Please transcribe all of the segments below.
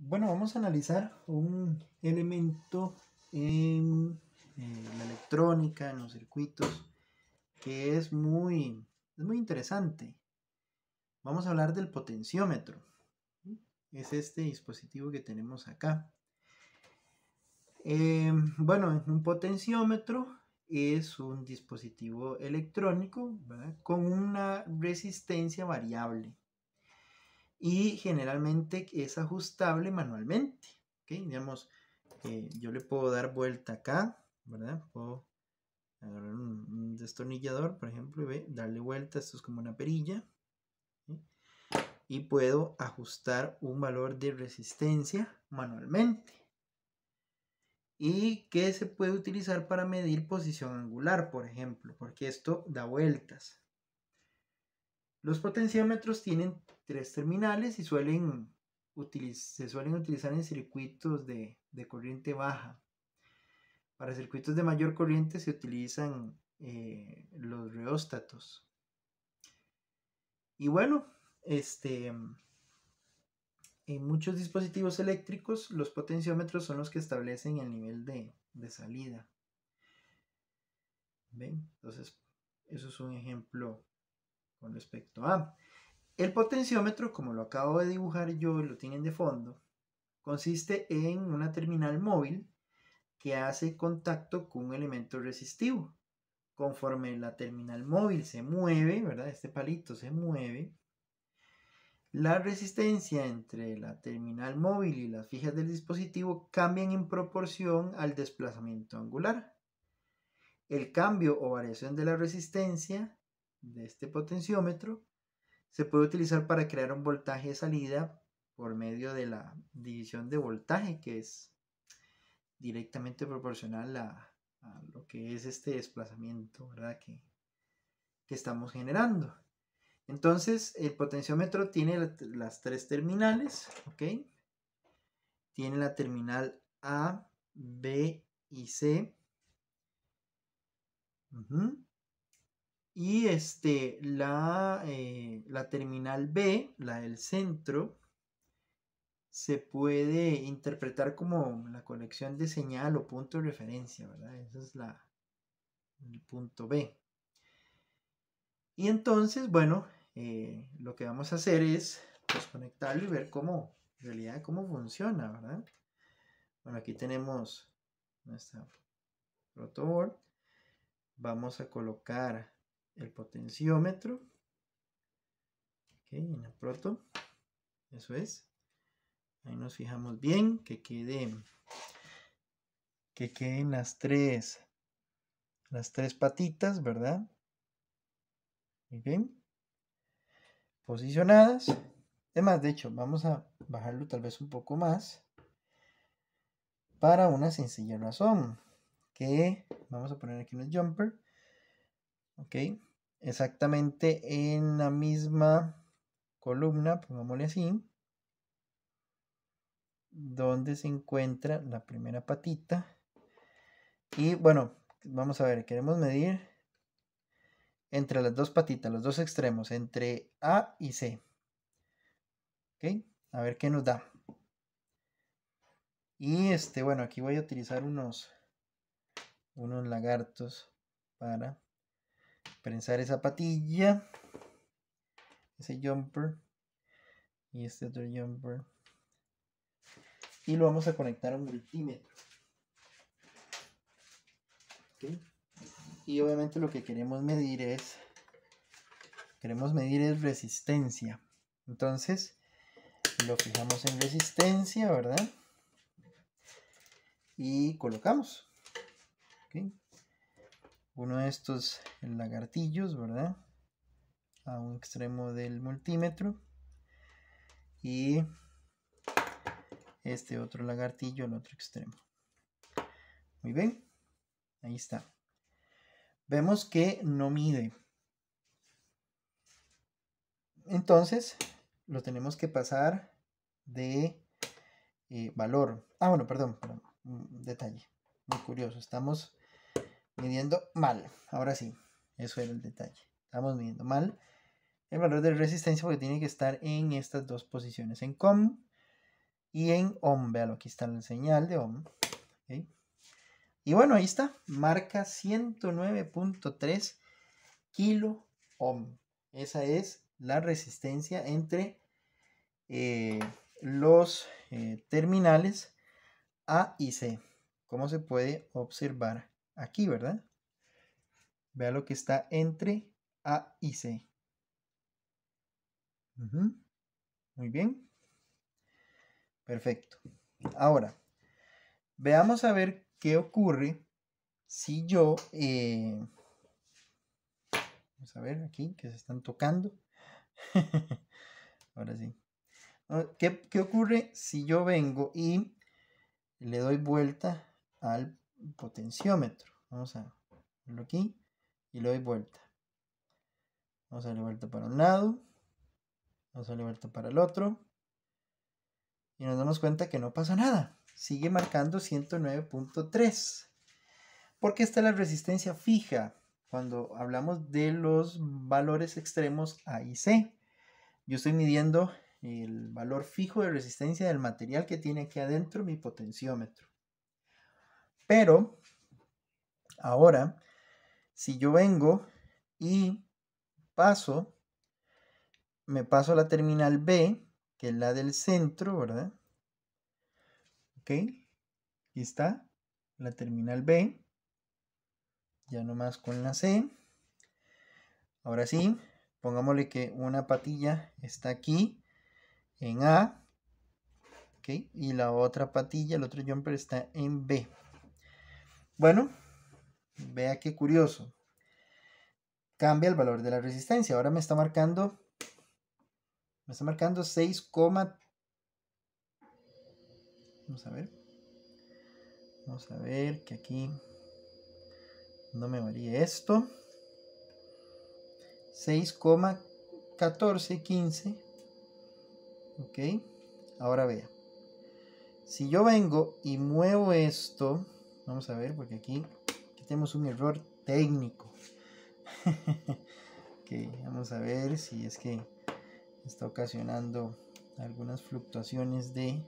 Bueno, vamos a analizar un elemento en, la electrónica, en los circuitos, que es muy, muy interesante. Vamos a hablar del potenciómetro. Es este dispositivo que tenemos acá. Em, bueno, un potenciómetro es un dispositivo electrónico con una resistencia variable y generalmente es ajustable manualmente. Digamos, eh, yo le puedo dar vuelta acá, ¿verdad? Puedo agarrar un, destornillador, por ejemplo, y darle vuelta, esto es como una perilla. Y puedo ajustar un valor de resistencia manualmente. Y que se puede utilizar para medir posición angular, por ejemplo, porque esto da vueltas. Los potenciómetros tienen tres terminales y suelen se suelen utilizar en circuitos de, corriente baja. Para circuitos de mayor corriente se utilizan eh, los reóstatos. Y bueno, este, en muchos dispositivos eléctricos los potenciómetros son los que establecen el nivel de, de salida. ¿Ven? Entonces, eso es un ejemplo con respecto a. El potenciómetro, como lo acabo de dibujar yo, lo tienen de fondo, consiste en una terminal móvil que hace contacto con un elemento resistivo. Conforme la terminal móvil se mueve, ¿verdad? Este palito se mueve, la resistencia entre la terminal móvil y las fijas del dispositivo cambian en proporción al desplazamiento angular. El cambio o variación de la resistencia de este potenciómetro se puede utilizar para crear un voltaje de salida por medio de la división de voltaje que es directamente proporcional a, lo que es este desplazamiento ¿verdad? Que, estamos generando. Entonces el potenciómetro tiene las tres terminales, ¿ok? Tiene la terminal A, B y C. Y este, eh, la, terminal B, la del centro, se puede interpretar como la conexión de señal o punto de referencia, ¿verdad? Ese es la, el punto B. Y entonces, bueno, eh, lo que vamos a hacer es desconectarlo pues, y ver cómo, en realidad, cómo funciona, ¿verdad? Bueno, aquí tenemos nuestra protoboard. Vamos a colocar el potenciómetro. Ok, en el proto. Eso es. Ahí nos fijamos bien que queden que queden las tres las tres patitas, ¿verdad? bien. Posicionadas. además de hecho, vamos a bajarlo tal vez un poco más para una sencilla razón que vamos a poner aquí un jumper ok exactamente en la misma columna, pongámosle así, donde se encuentra la primera patita. Y bueno, vamos a ver, queremos medir entre las dos patitas, los dos extremos, entre A y C. ¿Ok? A ver qué nos da. Y este, bueno, aquí voy a utilizar unos, unos lagartos para prensar esa patilla, ese jumper y este otro jumper. Y lo vamos a conectar a un multímetro. Y obviamente lo que queremos medir es, queremos medir es resistencia. Entonces, lo fijamos en resistencia, ¿verdad? Y colocamos uno de estos lagartillos, ¿verdad? A un extremo del multímetro. Y este otro lagartillo al otro extremo. Muy bien, ahí está. Vemos que no mide. Entonces, lo tenemos que pasar de eh, valor. Ah, bueno, perdón, perdón, un mm, detalle muy curioso. Estamos midiendo mal. Ahora sí, eso era el detalle. Estamos midiendo mal el valor de resistencia porque tiene que estar en estas dos posiciones, en com y en ohm. Vean, aquí está la señal de ohm. Y bueno, ahí está, marca 109.3 kilo ohm. Esa es la resistencia entre eh, los eh, terminales A y C, como se puede observar aquí, ¿verdad? Vea lo que está entre A y C. Muy bien. Perfecto. Ahora, veamos a ver qué ocurre si yo... Eh, vamos a ver aquí que se están tocando. Ahora sí. Ah, ¿Qué ocurre si yo vengo y le doy vuelta al potenciómetro. Vamos a verlo aquí y le doy vuelta. Vamos a darle vuelta para un lado. Vamos a darle vuelta para el otro. Y nos damos cuenta que no pasa nada. Sigue marcando 109.3. Porque está la resistencia fija cuando hablamos de los valores extremos A y C. Yo estoy midiendo el valor fijo de resistencia del material que tiene aquí adentro mi potenciómetro. Pero ahora, si yo vengo y paso, me paso a la terminal B, que es la del centro, ¿verdad? ¿Ok? Aquí está la terminal B. Ya nomás con la C. Ahora sí, pongámosle que una patilla está aquí en A. ¿Ok? Y la otra patilla, el otro jumper está en B. Bueno, vea qué curioso. Cambia el valor de la resistencia. Ahora me está marcando. Me está marcando 6, vamos a ver. Vamos a ver que aquí no me varía esto. 6,1415. Ok. Ahora vea. Si yo vengo y muevo esto. Vamos a ver, porque aquí, tenemos un error técnico. ok, vamos a ver si es que está ocasionando algunas fluctuaciones de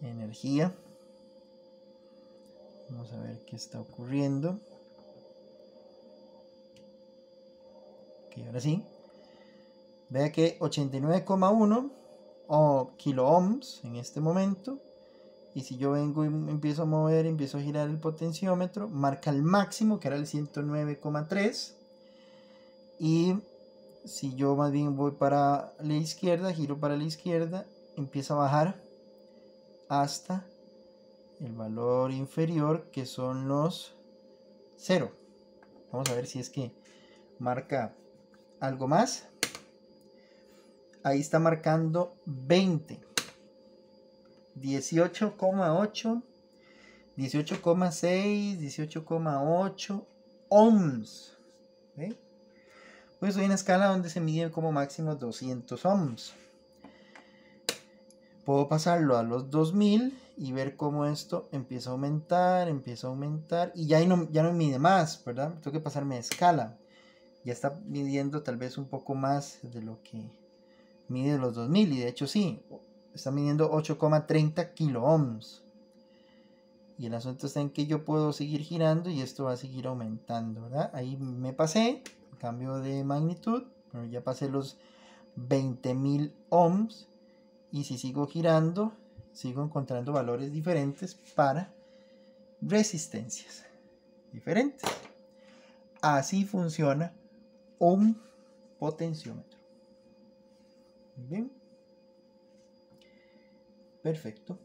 energía. Vamos a ver qué está ocurriendo. Ok, ahora sí. Vea que 89,1 kilo ohms en este momento y si yo vengo y empiezo a mover, empiezo a girar el potenciómetro, marca el máximo, que era el 109,3. Y si yo más bien voy para la izquierda, giro para la izquierda, empieza a bajar hasta el valor inferior, que son los 0. Vamos a ver si es que marca algo más. Ahí está marcando 20. 18,8, 18,6, 18,8 ohms. ¿ve? ¿eh? Pues hay una escala donde se mide como máximo 200 ohms. Puedo pasarlo a los 2000 y ver cómo esto empieza a aumentar, empieza a aumentar y ya no, ya no mide más, ¿verdad? Tengo que pasarme a escala. Ya está midiendo tal vez un poco más de lo que mide los 2000 y de hecho sí, está midiendo 8,30 kilo Y el asunto está en que yo puedo seguir girando y esto va a seguir aumentando, ¿verdad? Ahí me pasé, cambio de magnitud, pero ya pasé los 20.000 ohms. Y si sigo girando, sigo encontrando valores diferentes para resistencias diferentes. Así funciona un potenciómetro. Bien. Perfecto.